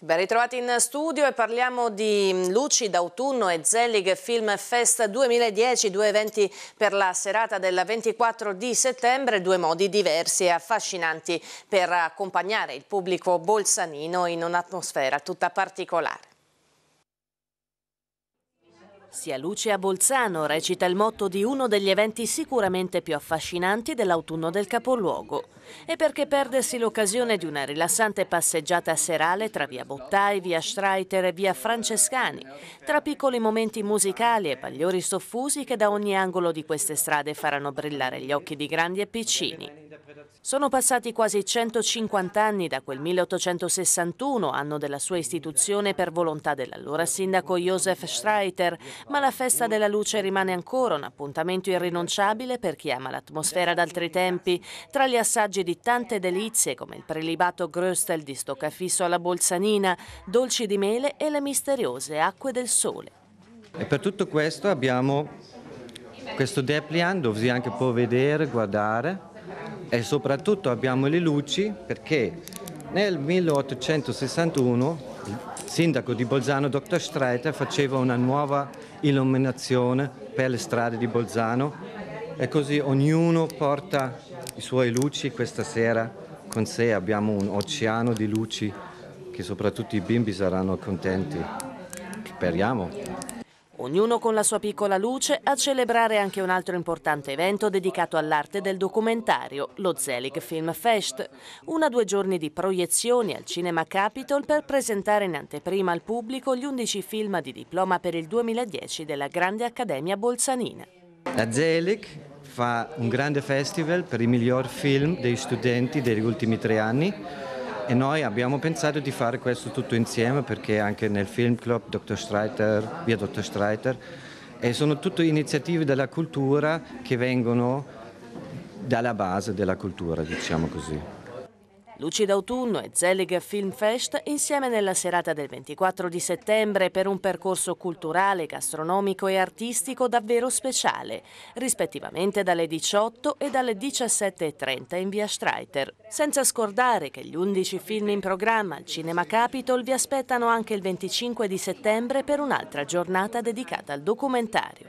Ben ritrovati in studio e parliamo di mm, Luci d'autunno e Zellig Film Fest 2010, due eventi per la serata del 24 di settembre, due modi diversi e affascinanti per accompagnare il pubblico bolsanino in un'atmosfera tutta particolare. Sia luce a Bolzano recita il motto di uno degli eventi sicuramente più affascinanti dell'autunno del capoluogo. E perché perdersi l'occasione di una rilassante passeggiata serale tra via Bottai, via Streiter e via Francescani, tra piccoli momenti musicali e pagliori soffusi che da ogni angolo di queste strade faranno brillare gli occhi di grandi e piccini. Sono passati quasi 150 anni da quel 1861, anno della sua istituzione per volontà dell'allora sindaco Josef Streiter, ma la Festa della Luce rimane ancora un appuntamento irrinunciabile per chi ama l'atmosfera d'altri tempi, tra gli assaggi di tante delizie come il prelibato Gröstel di stoccafisso alla bolzanina, dolci di mele e le misteriose acque del sole. E per tutto questo abbiamo questo Deplian dove si anche può vedere, guardare e soprattutto abbiamo le luci perché nel 1861 il sindaco di Bolzano, dottor Streiter, faceva una nuova illuminazione per le strade di Bolzano e così ognuno porta i suoi luci questa sera con sé. Abbiamo un oceano di luci che soprattutto i bimbi saranno contenti. Speriamo ognuno con la sua piccola luce, a celebrare anche un altro importante evento dedicato all'arte del documentario, lo Zelig Film Fest. Una due giorni di proiezioni al Cinema Capitol per presentare in anteprima al pubblico gli 11 film di diploma per il 2010 della Grande Accademia Bolzanina. La Zelig fa un grande festival per i miglior film dei studenti degli ultimi tre anni e noi abbiamo pensato di fare questo tutto insieme perché anche nel film club Dr. Streiter, via Dr. Streiter, e sono tutte iniziative della cultura che vengono dalla base della cultura, diciamo così. Luci d'autunno e Zelliger Film Fest insieme nella serata del 24 di settembre per un percorso culturale, gastronomico e artistico davvero speciale, rispettivamente dalle 18 e dalle 17.30 in via Streiter. Senza scordare che gli 11 film in programma al Cinema Capitol vi aspettano anche il 25 di settembre per un'altra giornata dedicata al documentario.